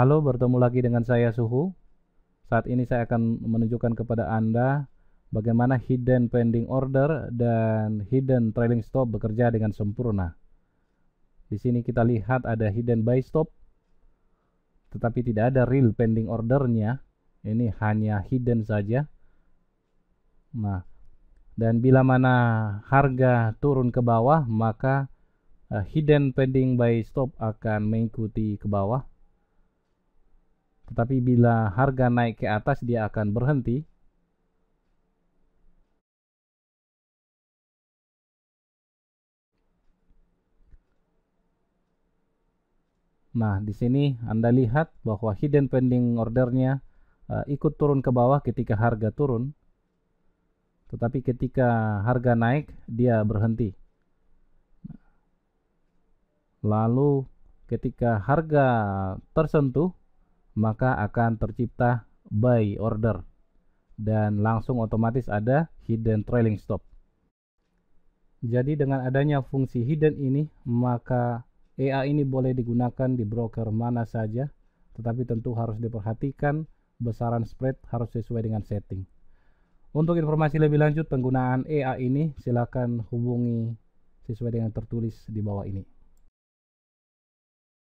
Halo, bertemu lagi dengan saya Suhu. Saat ini saya akan menunjukkan kepada Anda bagaimana hidden pending order dan hidden trailing stop bekerja dengan sempurna. Di sini kita lihat ada hidden buy stop tetapi tidak ada real pending ordernya. Ini hanya hidden saja. Nah, dan bila mana harga turun ke bawah, maka eh, hidden pending buy stop akan mengikuti ke bawah tetapi bila harga naik ke atas dia akan berhenti. Nah, di sini Anda lihat bahwa hidden pending ordernya uh, ikut turun ke bawah ketika harga turun. Tetapi ketika harga naik, dia berhenti. Lalu ketika harga tersentuh, maka akan tercipta buy order dan langsung otomatis ada hidden trailing stop. Jadi dengan adanya fungsi hidden ini, maka EA ini boleh digunakan di broker mana saja, tetapi tentu harus diperhatikan besaran spread harus sesuai dengan setting. Untuk informasi lebih lanjut penggunaan EA ini, silakan hubungi sesuai dengan tertulis di bawah ini.